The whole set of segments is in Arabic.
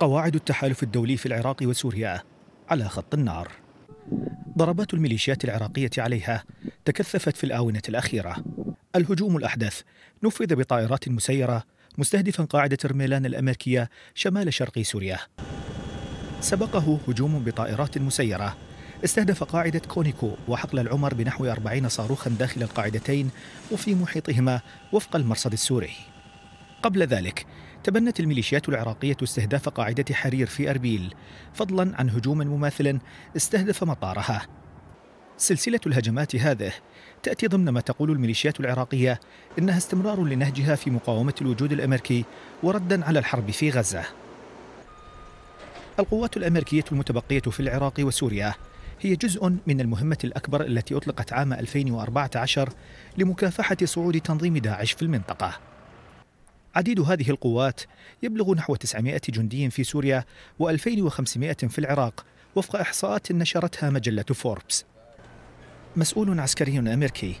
قواعد التحالف الدولي في العراق وسوريا على خط النار ضربات الميليشيات العراقية عليها تكثفت في الآونة الأخيرة الهجوم الأحدث نفذ بطائرات مسيرة مستهدفا قاعدة رميلان الأمريكية شمال شرق سوريا سبقه هجوم بطائرات مسيرة استهدف قاعدة كونيكو وحقل العمر بنحو أربعين صاروخا داخل القاعدتين وفي محيطهما وفق المرصد السوري قبل ذلك تبنت الميليشيات العراقية استهداف قاعدة حرير في أربيل فضلا عن هجوم مماثل استهدف مطارها سلسلة الهجمات هذه تأتي ضمن ما تقول الميليشيات العراقية إنها استمرار لنهجها في مقاومة الوجود الأمريكي وردا على الحرب في غزة القوات الأمريكية المتبقية في العراق وسوريا هي جزء من المهمة الأكبر التي أطلقت عام 2014 لمكافحة صعود تنظيم داعش في المنطقة عديد هذه القوات يبلغ نحو 900 جندي في سوريا و2500 في العراق وفق إحصاءات نشرتها مجلة فوربس مسؤول عسكري أمريكي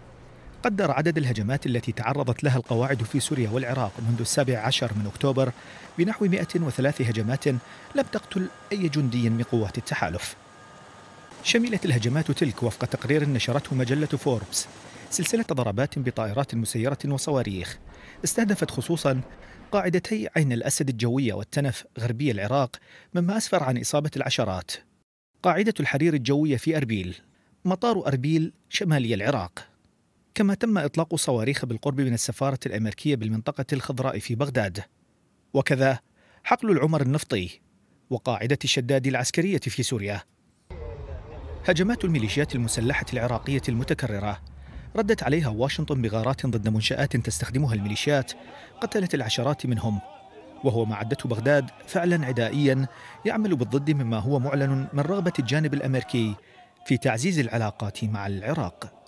قدر عدد الهجمات التي تعرضت لها القواعد في سوريا والعراق منذ السابع عشر من أكتوبر بنحو 103 هجمات لم تقتل أي جندي من قوات التحالف شملت الهجمات تلك وفق تقرير نشرته مجلة فوربس سلسلة ضربات بطائرات مسيرة وصواريخ استهدفت خصوصا قاعدتي عين الأسد الجوية والتنف غربي العراق مما أسفر عن إصابة العشرات قاعدة الحرير الجوية في أربيل مطار أربيل شمالي العراق كما تم إطلاق صواريخ بالقرب من السفارة الأمريكية بالمنطقة الخضراء في بغداد وكذا حقل العمر النفطي وقاعدة الشداد العسكرية في سوريا هجمات الميليشيات المسلحة العراقية المتكررة ردت عليها واشنطن بغارات ضد منشآت تستخدمها الميليشيات قتلت العشرات منهم وهو ما عدته بغداد فعلا عدائيا يعمل بالضد مما هو معلن من رغبة الجانب الأمريكي في تعزيز العلاقات مع العراق